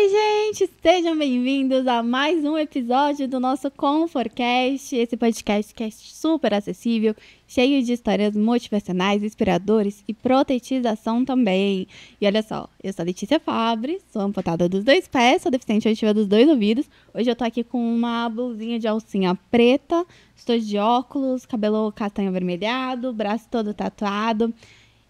Oi, gente! Sejam bem-vindos a mais um episódio do nosso Comfortcast. esse podcast que é super acessível, cheio de histórias motivacionais, inspiradoras e protetização também. E olha só, eu sou a Letícia Fabre, sou amputada dos dois pés, sou deficiente auditiva dos dois ouvidos. Hoje eu tô aqui com uma blusinha de alcinha preta, estou de óculos, cabelo castanho avermelhado, braço todo tatuado.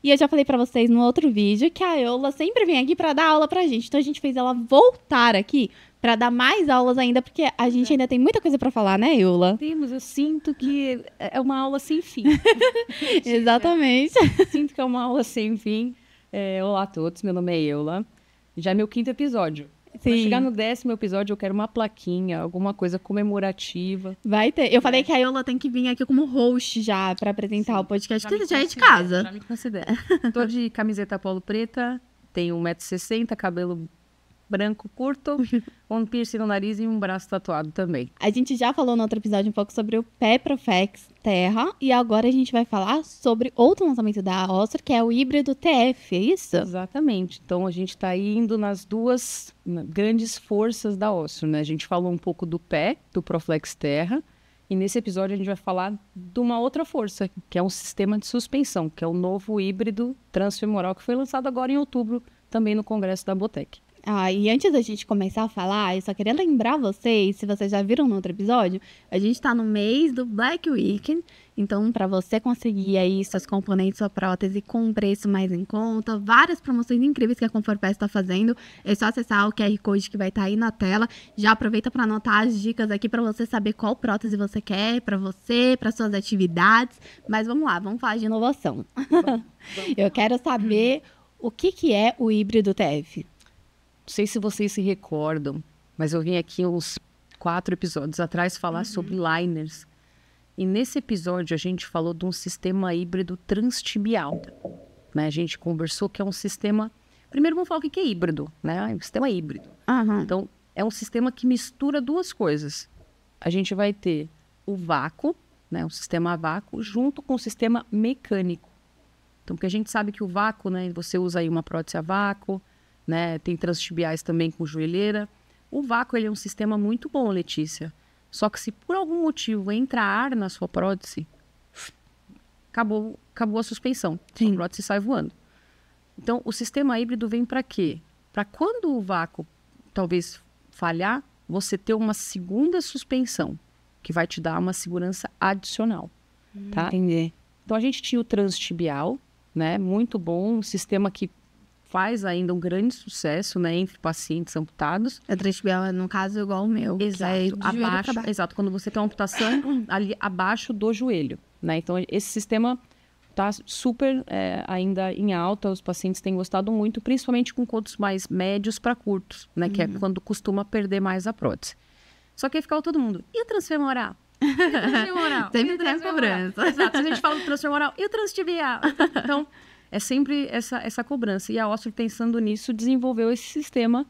E eu já falei para vocês no outro vídeo que a Eula sempre vem aqui para dar aula pra gente. Então a gente fez ela voltar aqui para dar mais aulas ainda, porque a gente é. ainda tem muita coisa para falar, né, Eula? Temos, eu sinto que é uma aula sem fim. Exatamente. sinto que é uma aula sem fim. É, olá a todos, meu nome é Eula. Já é meu quinto episódio. Sim. Pra chegar no décimo episódio, eu quero uma plaquinha, alguma coisa comemorativa. Vai ter. Eu falei é. que a Iola tem que vir aqui como host já para apresentar Sim. o podcast, que já é de casa. Já me considera. Tô de camiseta polo preta, tenho 1,60m, cabelo branco curto, um piercing no nariz e um braço tatuado também. A gente já falou no outro episódio um pouco sobre o pé Profex Terra e agora a gente vai falar sobre outro lançamento da Oster, que é o híbrido TF, é isso? Exatamente. Então a gente está indo nas duas grandes forças da Oster, né? A gente falou um pouco do pé, do Proflex Terra, e nesse episódio a gente vai falar de uma outra força, que é um sistema de suspensão, que é o novo híbrido transfemoral que foi lançado agora em outubro, também no Congresso da Botec. Ah, e antes da gente começar a falar, eu só queria lembrar vocês, se vocês já viram no outro episódio, a gente está no mês do Black Weekend, então para você conseguir aí suas componentes, sua prótese com um preço mais em conta, várias promoções incríveis que a Confortpass está fazendo, é só acessar o QR Code que vai estar tá aí na tela. Já aproveita para anotar as dicas aqui para você saber qual prótese você quer para você, para suas atividades, mas vamos lá, vamos falar de inovação. eu quero saber o que que é o híbrido TF. Não sei se vocês se recordam, mas eu vim aqui uns quatro episódios atrás falar uhum. sobre liners. E nesse episódio a gente falou de um sistema híbrido transtibial. Né? A gente conversou que é um sistema. Primeiro vamos falar o que é híbrido, né? É um sistema híbrido. Uhum. Então, é um sistema que mistura duas coisas. A gente vai ter o vácuo, né? O sistema a vácuo, junto com o sistema mecânico. Então, porque a gente sabe que o vácuo, né? Você usa aí uma prótese a vácuo, né? Tem transtibiais também com joelheira. O vácuo ele é um sistema muito bom, Letícia. Só que se por algum motivo entra ar na sua prótese, acabou, acabou a suspensão. Sim. A prótese sai voando. Então, o sistema híbrido vem para quê? Para quando o vácuo talvez falhar, você ter uma segunda suspensão, que vai te dar uma segurança adicional. Hum, tá? Entendi. Então, a gente tinha o transtibial, né? Muito bom, um sistema que faz ainda um grande sucesso, né, entre pacientes amputados. A é no caso, é igual ao meu. É exato. É abaixo, exato. Quando você tem uma amputação ali abaixo do joelho, né? Então esse sistema está super é, ainda em alta. Os pacientes têm gostado muito, principalmente com contos mais médios para curtos, né? Uhum. Que é uhum. quando costuma perder mais a prótese. Só que aí ficava todo mundo. E a transfemoral? Transfemoral. Sempre traz cobrança. Exato. Se a gente fala do transfemoral e o transtibial. Então é sempre essa, essa cobrança. E a Oster, pensando nisso, desenvolveu esse sistema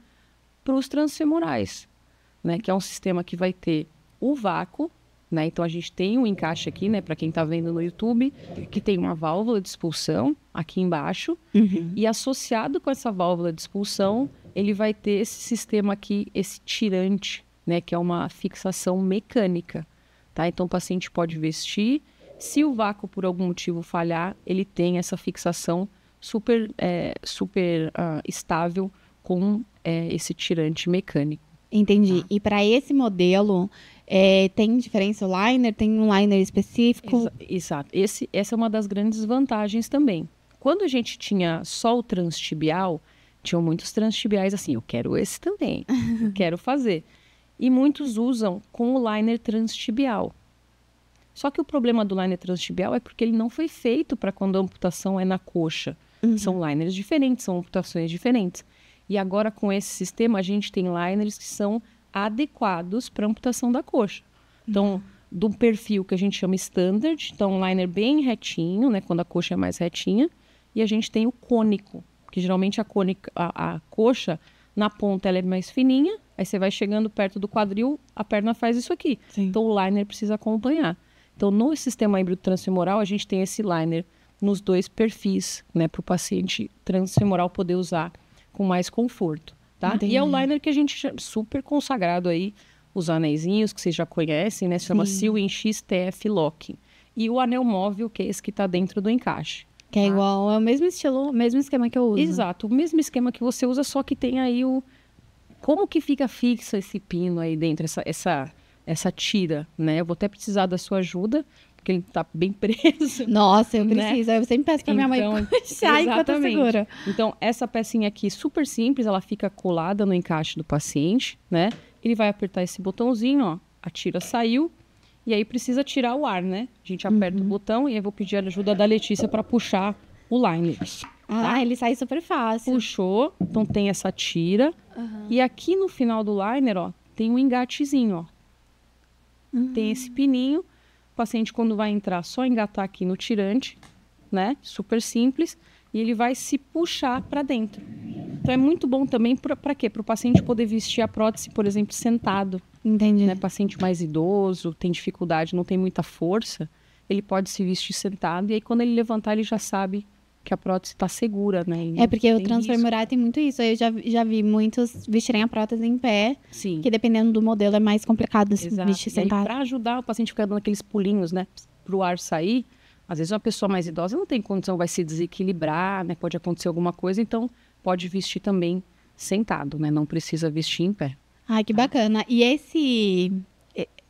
para os transfemorais, né? que é um sistema que vai ter o vácuo, né? então a gente tem um encaixe aqui, né? para quem está vendo no YouTube, que tem uma válvula de expulsão aqui embaixo, uhum. e associado com essa válvula de expulsão, ele vai ter esse sistema aqui, esse tirante, né? que é uma fixação mecânica. Tá? Então o paciente pode vestir se o vácuo, por algum motivo, falhar, ele tem essa fixação super, é, super uh, estável com é, esse tirante mecânico. Entendi. Ah. E para esse modelo, é, tem diferença o liner? Tem um liner específico? exato. Esse, essa é uma das grandes vantagens também. Quando a gente tinha só o transtibial, tinham muitos transtibiais assim, eu quero esse também, eu quero fazer. E muitos usam com o liner transtibial. Só que o problema do liner transtibial é porque ele não foi feito para quando a amputação é na coxa. Uhum. São liners diferentes, são amputações diferentes. E agora, com esse sistema, a gente tem liners que são adequados para amputação da coxa. Então, do perfil que a gente chama standard, então um liner bem retinho, né, quando a coxa é mais retinha, e a gente tem o cônico, que geralmente a, cônica, a, a coxa na ponta ela é mais fininha, aí você vai chegando perto do quadril, a perna faz isso aqui. Sim. Então o liner precisa acompanhar. Então, no sistema híbrido transfemoral, a gente tem esse liner nos dois perfis, né, para o paciente transfemoral poder usar com mais conforto, tá? Entendi. E é o liner que a gente super consagrado aí, os anéisinhos que vocês já conhecem, né? Se chama seal XTF Locking. E o anel móvel, que é esse que está dentro do encaixe. Que é tá? igual, é o mesmo estilo, o mesmo esquema que eu uso. Exato, o mesmo esquema que você usa, só que tem aí o... Como que fica fixo esse pino aí dentro, essa, essa essa tira, né? Eu vou até precisar da sua ajuda, porque ele tá bem preso. Nossa, eu né? preciso. Né? Eu sempre peço pra minha então, mãe puxar enquanto eu segura. Então, essa pecinha aqui, super simples, ela fica colada no encaixe do paciente, né? Ele vai apertar esse botãozinho, ó. A tira saiu. E aí precisa tirar o ar, né? A gente aperta uhum. o botão e aí eu vou pedir a ajuda da Letícia para puxar o liner. Ah, tá? Ah, ele sai super fácil. Puxou, então tem essa tira. Uhum. E aqui no final do liner, ó, tem um engatezinho, ó. Uhum. Tem esse pininho. O paciente, quando vai entrar, só engatar aqui no tirante, né? Super simples. E ele vai se puxar para dentro. Então é muito bom também para quê? Para o paciente poder vestir a prótese, por exemplo, sentado. Entendi. Né? Paciente mais idoso, tem dificuldade, não tem muita força, ele pode se vestir sentado e aí quando ele levantar ele já sabe que a prótese está segura, né? é porque o transfemoral tem muito isso. Eu já, já vi muitos vestirem a prótese em pé, Sim. que dependendo do modelo é mais complicado se vestir sentado. Tá- para ajudar o paciente ficar dando aqueles pulinhos, né, para o ar sair, às vezes uma pessoa mais idosa não tem condição, vai se desequilibrar, né? Pode acontecer alguma coisa, então pode vestir também sentado, né? Não precisa vestir em pé. Ai, que tá? bacana. E esse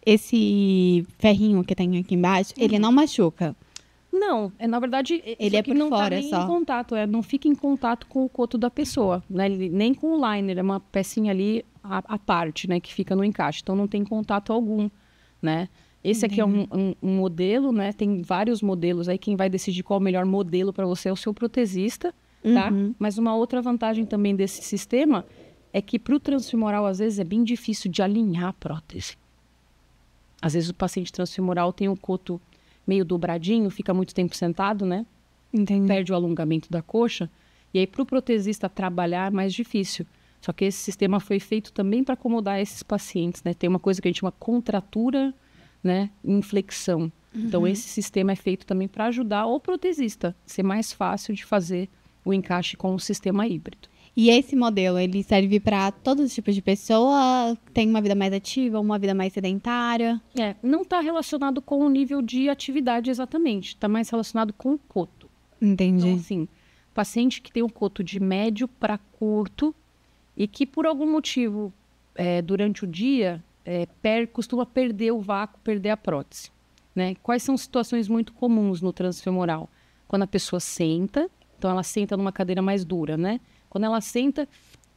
esse ferrinho que tem aqui embaixo, ele uhum. não machuca. Não, é na verdade ele é por não tá fora tá nem só. em contato, é, não fica em contato com o coto da pessoa, né? Nem com o liner, é uma pecinha ali à, à parte, né, que fica no encaixe. Então não tem contato algum, né? Esse aqui é um, um, um, modelo, né? Tem vários modelos aí. Quem vai decidir qual o melhor modelo para você é o seu protesista, tá? Uhum. Mas uma outra vantagem também desse sistema é que para o transfemoral, às vezes, é bem difícil de alinhar a prótese. Às vezes o paciente transfemoral tem o coto meio dobradinho, fica muito tempo sentado, né? Entendi. Perde o alongamento da coxa. E aí, para o protesista trabalhar, é mais difícil. Só que esse sistema foi feito também para acomodar esses pacientes, né? Tem uma coisa que a gente chama contratura, né? Inflexão. Então, uhum. Então, esse sistema é feito também para ajudar o protesista, ser mais fácil de fazer o encaixe com o sistema híbrido. E esse modelo, ele serve para todos os tipos de pessoa, tem uma vida mais ativa, uma vida mais sedentária. É, não está relacionado com o nível de atividade exatamente, está mais relacionado com o coto. Entendi. Então, assim, paciente que tem um coto de médio para curto e que por algum motivo é, durante o dia é, per, costuma perder o vácuo, perder a prótese. Né? Quais são situações muito comuns no femoral? Quando a pessoa senta, então ela senta numa cadeira mais dura, né? Quando ela senta,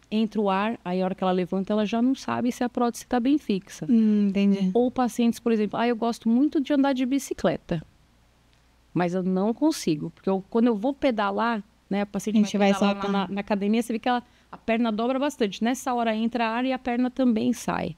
entra o ar, aí a hora que ela levanta, ela já não sabe se a prótese está bem fixa. Hum, entendi. Ou pacientes, por exemplo, ah, eu gosto muito de andar de bicicleta, mas eu não consigo, porque eu, quando eu vou pedalar, né, a paciente a gente vai, vai na, na, academia, você vê que ela, a perna dobra bastante. Nessa hora entra ar e a perna também sai.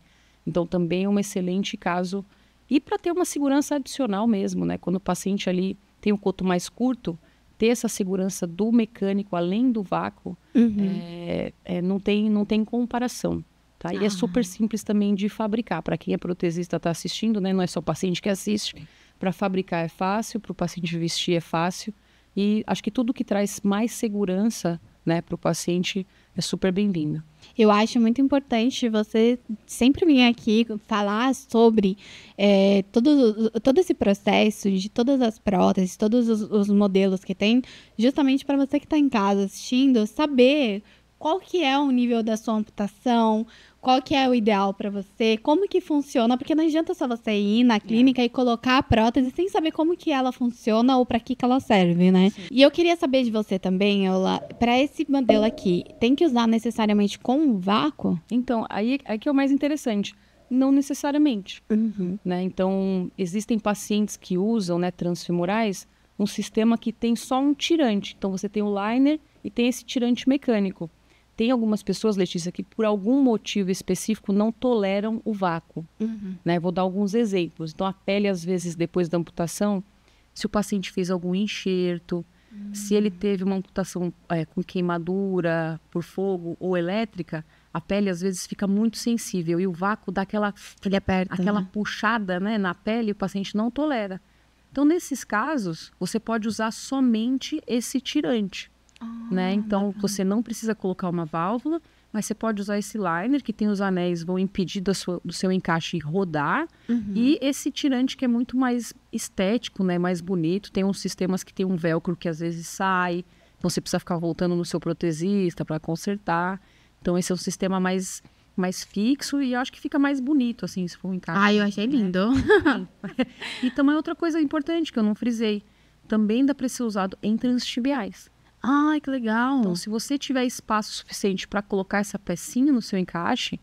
Então também é um excelente caso e para ter uma segurança adicional mesmo, né? Quando o paciente ali tem o um coto mais curto, ter essa segurança do mecânico além do vácuo uhum. é, é, não, tem, não tem comparação. Tá? Ah. E é ah. super simples também de fabricar. Para quem é protesista está assistindo, né? não é só o paciente que assiste. Para fabricar é fácil, para o paciente vestir é fácil. E acho que tudo que traz mais segurança né, para o paciente é super bem-vindo. Eu acho muito importante você sempre vir aqui falar sobre é, todo, todo esse processo de todas as próteses, todos os, os modelos que tem, justamente para você que está em casa assistindo, saber qual que é o nível da sua amputação, qual que é o ideal para você, como que funciona, porque não adianta só você ir na é. clínica é. e colocar a prótese sem saber como que ela funciona ou para que que ela serve, né? Sim. E eu queria saber de você também, para esse modelo aqui, tem que usar necessariamente com um vácuo? Então, aí, é que é o mais interessante. Não necessariamente, uhum. né? Então, existem pacientes que usam, né, transfemorais, um sistema que tem só um tirante. Então, você tem o liner e tem esse tirante mecânico tem algumas pessoas, Letícia, que por algum motivo específico não toleram o vácuo. Uhum. Né? Vou dar alguns exemplos. Então, a pele, às vezes, depois da amputação, se o paciente fez algum enxerto, uhum. se ele hum. teve uma amputação é, com queimadura por fogo ou elétrica, a pele às vezes fica muito sensível e o vácuo dá aquela, ele aperta, aquela né? puxada né, na pele e o paciente não tolera. Então, nesses casos, você pode usar somente esse tirante né? Ah, então você não precisa colocar uma válvula, mas você pode usar esse liner que tem os anéis vão impedir do seu, do seu encaixe rodar uhum. e esse tirante que é muito mais estético, né? Mais bonito. Tem uns sistemas que tem um velcro que às vezes sai, então você precisa ficar voltando no seu protesista para consertar. Então esse é um sistema mais mais fixo e eu acho que fica mais bonito, assim, se for um encaixe. Ah, eu achei né? lindo. e também outra coisa importante que eu não frisei. Também dá para ser usado em transtibiais. Ai, que legal. Então, se você tiver espaço suficiente para colocar essa pecinha no seu encaixe,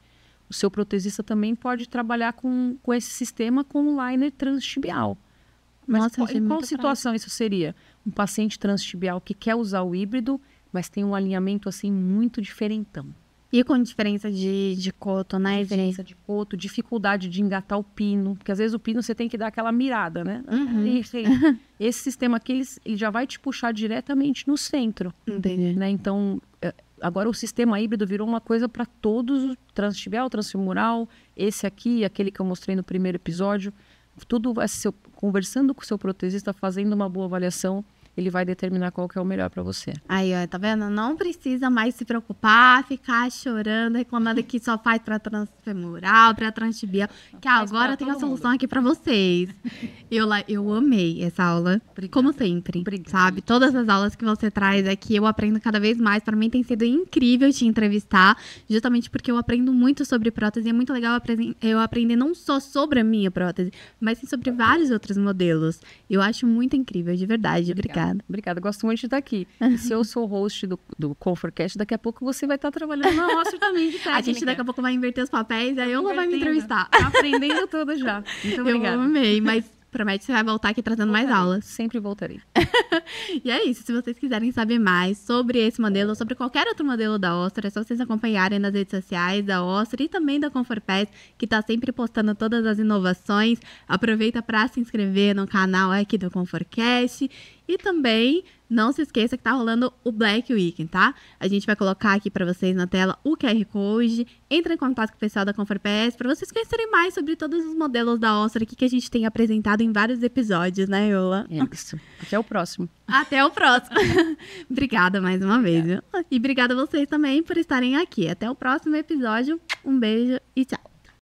o seu protesista também pode trabalhar com, com esse sistema com o um liner transtibial. Mas Nossa, qual, é em qual situação isso seria? Um paciente transtibial que quer usar o híbrido, mas tem um alinhamento assim muito diferentão. E com diferença de, de coto, né? Diferença de coto, dificuldade de engatar o pino. Porque às vezes o pino você tem que dar aquela mirada, né? Uhum. Assim, esse sistema aqui ele, ele já vai te puxar diretamente no centro. Entendi. Né? Então, é, agora o sistema híbrido virou uma coisa para todos: transtibial, transfemoral, esse aqui, aquele que eu mostrei no primeiro episódio. Tudo vai ser conversando com o seu protesista, fazendo uma boa avaliação ele vai determinar qual que é o melhor para você. Aí, ó, tá vendo? Não precisa mais se preocupar, ficar chorando, reclamando que só faz para transfemoral, para transtibial, que agora tem a solução mundo. aqui para vocês. Eu lá, eu amei essa aula, Obrigada. como sempre, Obrigada. sabe? Todas as aulas que você traz aqui, eu aprendo cada vez mais. Para mim tem sido incrível te entrevistar, justamente porque eu aprendo muito sobre prótese, é muito legal eu aprender não só sobre a minha prótese, mas sim sobre vários outros modelos. Eu acho muito incrível, de verdade. Obrigada. Obrigada. Obrigada. Obrigada, gosto muito de estar aqui. se eu sou host do, do Comfortcast, daqui a pouco você vai estar trabalhando na roster também de A gente daqui a pouco vai inverter os papéis, aí eu ela vai me entrevistar. Tá aprendendo toda já. Muito obrigada. Eu amei, mas Promete que você vai voltar aqui trazendo voltarei. mais aulas. Sempre voltarei. e é isso. Se vocês quiserem saber mais sobre esse modelo ou sobre qualquer outro modelo da Ostra, é só vocês acompanharem nas redes sociais da Ostra e também da Confortpass, que está sempre postando todas as inovações. Aproveita para se inscrever no canal aqui do Comfortcast. E também não se esqueça que tá rolando o Black Weekend, tá? A gente vai colocar aqui para vocês na tela o QR Code. Entra em contato com o pessoal da Conforpes para vocês conhecerem mais sobre todos os modelos da ostra aqui que a gente tem apresentado em vários episódios, né, Yola? É isso. Até o próximo. Até o próximo. obrigada mais uma vez. Obrigada. E obrigada a vocês também por estarem aqui. Até o próximo episódio. Um beijo e tchau.